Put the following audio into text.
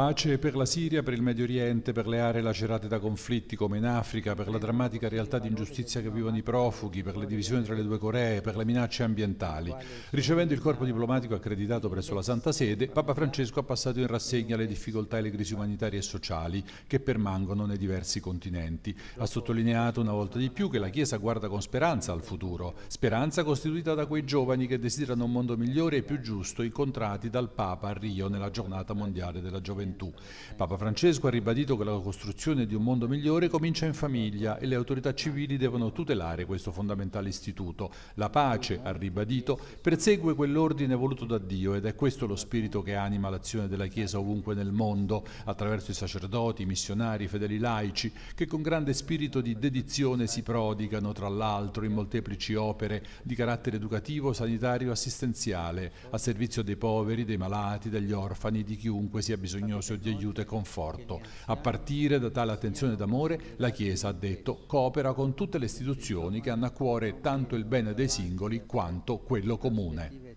Pace per la Siria, per il Medio Oriente, per le aree lacerate da conflitti come in Africa, per la drammatica realtà di ingiustizia che vivono i profughi, per le divisioni tra le due Coree, per le minacce ambientali. Ricevendo il corpo diplomatico accreditato presso la Santa Sede, Papa Francesco ha passato in rassegna le difficoltà e le crisi umanitarie e sociali che permangono nei diversi continenti. Ha sottolineato una volta di più che la Chiesa guarda con speranza al futuro, speranza costituita da quei giovani che desiderano un mondo migliore e più giusto incontrati dal Papa a Rio nella giornata mondiale della gioventù gioventù. Papa Francesco ha ribadito che la costruzione di un mondo migliore comincia in famiglia e le autorità civili devono tutelare questo fondamentale istituto. La pace, ha ribadito, persegue quell'ordine voluto da Dio ed è questo lo spirito che anima l'azione della Chiesa ovunque nel mondo, attraverso i sacerdoti, i missionari, i fedeli laici, che con grande spirito di dedizione si prodigano, tra l'altro, in molteplici opere di carattere educativo, sanitario, assistenziale, a servizio dei poveri, dei malati, degli orfani, di chiunque sia bisognoso bisognoso di aiuto e conforto. A partire da tale attenzione d'amore, la Chiesa, ha detto, coopera con tutte le istituzioni che hanno a cuore tanto il bene dei singoli quanto quello comune.